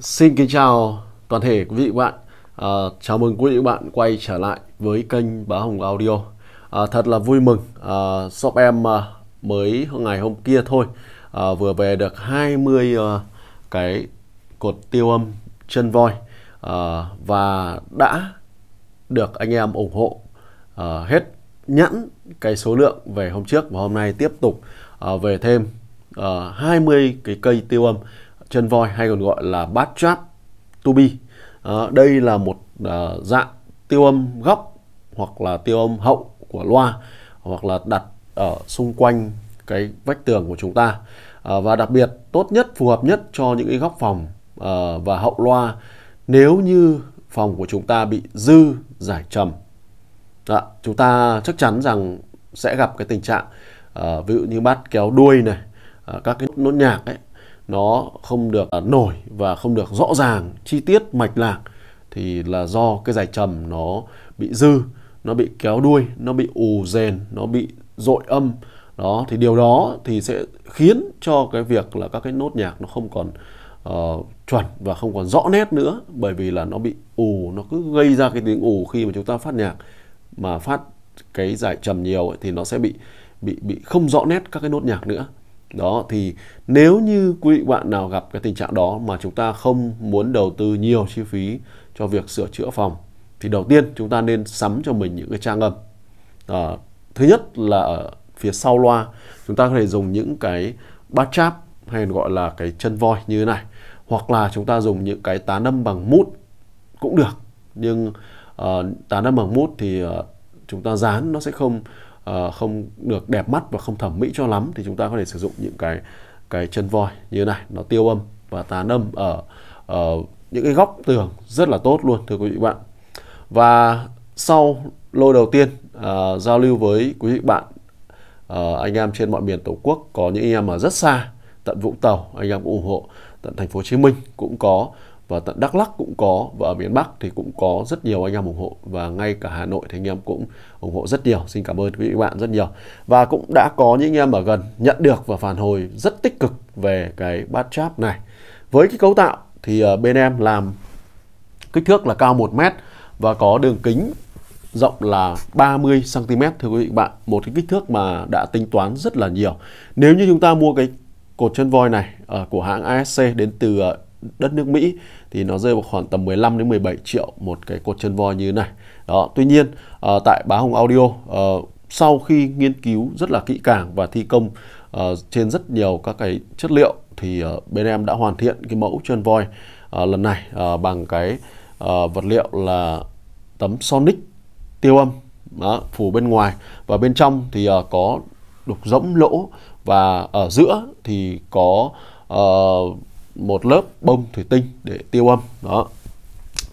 Xin kính chào toàn thể quý vị và bạn. À, chào mừng quý vị và bạn quay trở lại với kênh Bá Hồng Audio. À, thật là vui mừng, à, shop em à, mới ngày hôm kia thôi à, vừa về được 20 à, cái cột tiêu âm chân voi à, và đã được anh em ủng hộ à, hết nhẵn cái số lượng về hôm trước và hôm nay tiếp tục à, về thêm à, 20 cái cây tiêu âm chân voi hay còn gọi là bát trap tubi. À, ờ, đây là một à, dạng tiêu âm góc hoặc là tiêu âm hậu của loa hoặc là đặt ở xung quanh cái vách tường của chúng ta à, và đặc biệt tốt nhất phù hợp nhất cho những cái góc phòng à, và hậu loa nếu như phòng của chúng ta bị dư giải trầm Dạ, chúng ta chắc chắn rằng sẽ gặp cái tình trạng uh, ví dụ như bát kéo đuôi này, uh, các cái nốt nhạc ấy nó không được à, nổi và không được rõ ràng chi tiết mạch lạc thì là do cái giải trầm nó bị dư nó bị kéo đuôi nó bị ù rền nó bị dội âm đó thì điều đó thì sẽ khiến cho cái việc là các cái nốt nhạc nó không còn uh, chuẩn và không còn rõ nét nữa bởi vì là nó bị ù nó cứ gây ra cái tiếng ù khi mà chúng ta phát nhạc mà phát cái giải trầm nhiều ấy, thì nó sẽ bị bị bị không rõ nét các cái nốt nhạc nữa đó thì nếu như quý vị bạn nào gặp cái tình trạng đó mà chúng ta không muốn đầu tư nhiều chi phí cho việc sửa chữa phòng thì đầu tiên chúng ta nên sắm cho mình những cái trang âm à, thứ nhất là ở phía sau loa chúng ta có thể dùng những cái bát cháp hay gọi là cái chân voi như thế này hoặc là chúng ta dùng những cái tán âm bằng mút cũng được nhưng uh, ờ, tá nâm bằng mút thì uh, chúng ta dán nó sẽ không uh, không được đẹp mắt và không thẩm mỹ cho lắm thì chúng ta có thể sử dụng những cái cái chân voi như thế này nó tiêu âm và tán âm ở, ở những cái góc tường rất là tốt luôn thưa quý vị bạn và sau lô đầu tiên uh, giao lưu với quý vị bạn uh, anh em trên mọi miền tổ quốc có những anh em ở rất xa tận vũng tàu anh em cũng ủng hộ tận thành phố hồ chí minh cũng có và tận Đắk Lắk cũng có và ở miền Bắc thì cũng có rất nhiều anh em ủng hộ và ngay cả Hà Nội thì anh em cũng ủng hộ rất nhiều xin cảm ơn quý vị các bạn rất nhiều và cũng đã có những anh em ở gần nhận được và phản hồi rất tích cực về cái bát cháp này với cái cấu tạo thì ờ, bên em làm kích thước là cao 1 mét và có đường kính rộng là 30 cm thưa quý vị các bạn một cái kích thước mà đã tính toán rất là nhiều nếu như chúng ta mua cái cột chân voi này uh, của hãng ASC đến từ uh, đất nước Mỹ thì nó rơi vào khoảng tầm 15 đến 17 triệu một cái cột chân voi như thế này. Đó, tuy nhiên uh, tại Bá Hồng Audio uh, sau khi nghiên cứu rất là kỹ càng và thi công uh, trên rất nhiều các cái chất liệu thì uh, bên em đã hoàn thiện cái mẫu chân voi uh, lần này uh, bằng cái uh, vật liệu là tấm sonic tiêu âm đó, phủ bên ngoài và bên trong thì uh, có đục rỗng lỗ và ở giữa thì có uh, một lớp bông thủy tinh để tiêu âm đó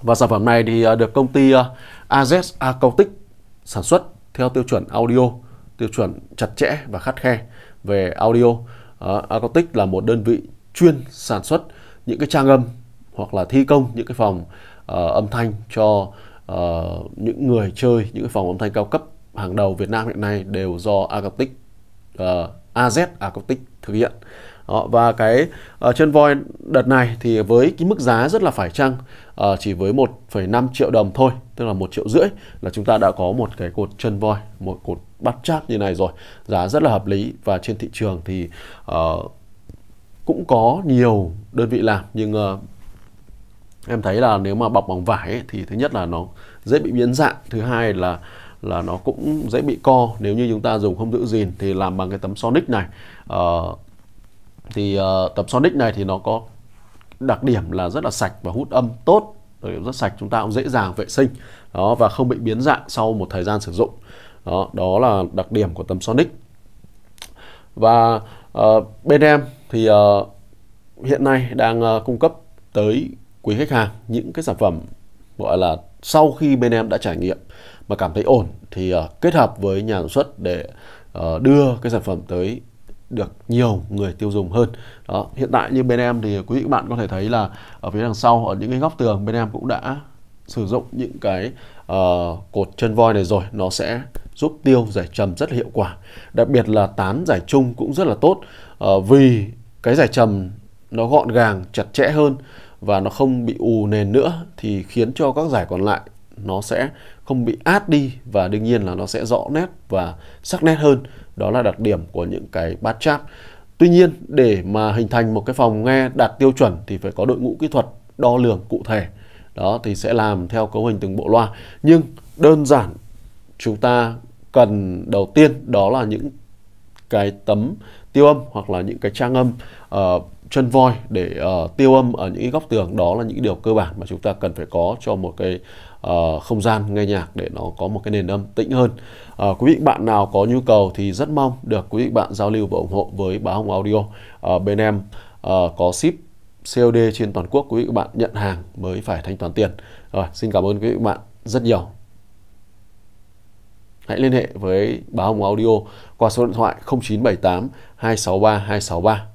và sản phẩm này thì à, được công ty à, AZ Acoustic sản xuất theo tiêu chuẩn audio tiêu chuẩn chặt chẽ và khắt khe về audio Acoustic là một đơn vị chuyên sản xuất những cái trang âm hoặc là thi công những cái phòng à, âm thanh cho những người chơi những cái phòng âm thanh cao cấp hàng đầu Việt Nam hiện nay đều do Acoustic uh, AZ Acoustic thực hiện và cái chân ờ, voi đợt này thì với cái mức giá rất là phải chăng ờ, chỉ với 1,5 triệu đồng thôi tức là một triệu rưỡi là chúng ta đã có một cái cột chân voi một cột bắt chát như này rồi giá rất là hợp lý và trên thị trường thì ờ, cũng có nhiều đơn vị làm nhưng em thấy là nếu mà bọc bằng vải ấy, thì thứ nhất là nó dễ bị biến dạng thứ hai là là nó cũng dễ bị co nếu như chúng ta dùng không giữ gìn thì làm bằng cái tấm sonic này uh, thì uh, tập Sonic này thì nó có đặc điểm là rất là sạch và hút âm tốt rất sạch chúng ta cũng dễ dàng vệ sinh đó và không bị biến dạng sau một thời gian sử dụng đó đó là đặc điểm của tấm Sonic và uh, bên em thì uh, hiện nay đang uh, cung cấp tới quý khách hàng những cái sản phẩm gọi là sau khi bên em đã trải nghiệm mà cảm thấy ổn thì uh, kết hợp với nhà sản xuất để uh, đưa cái sản phẩm tới được nhiều người tiêu dùng hơn đó hiện tại như bên em thì quý vị các bạn có thể thấy là ở phía đằng sau ở những cái góc tường bên em cũng đã sử dụng những cái uh, cột chân voi này rồi nó sẽ giúp tiêu giải trầm rất là hiệu quả đặc biệt là tán giải chung cũng rất là tốt uh, vì cái giải trầm nó gọn gàng chặt chẽ hơn và nó không bị ù nền nữa thì khiến cho các giải còn lại nó sẽ không bị át đi và đương nhiên là nó sẽ rõ nét và sắc nét hơn đó là đặc điểm của những cái bát chat tuy nhiên để mà hình thành một cái phòng nghe đạt tiêu chuẩn thì phải có đội ngũ kỹ thuật đo lường cụ thể đó thì sẽ làm theo cấu hình từng bộ loa nhưng đơn giản chúng ta cần đầu tiên đó là những cái tấm tiêu âm hoặc là những cái trang âm uh, chân voi để uh, tiêu âm ở những góc tường đó là những điều cơ bản mà chúng ta cần phải có cho một cái uh, không gian nghe nhạc để nó có một cái nền âm tĩnh hơn uh, quý vị bạn nào có nhu cầu thì rất mong được quý vị bạn giao lưu và ủng hộ với báo hồng audio uh, bên em uh, có ship COD trên toàn quốc quý vị bạn nhận hàng mới phải thanh toán tiền rồi xin cảm ơn quý vị bạn rất nhiều hãy liên hệ với báo Hồng Audio qua số điện thoại 0978 263 263.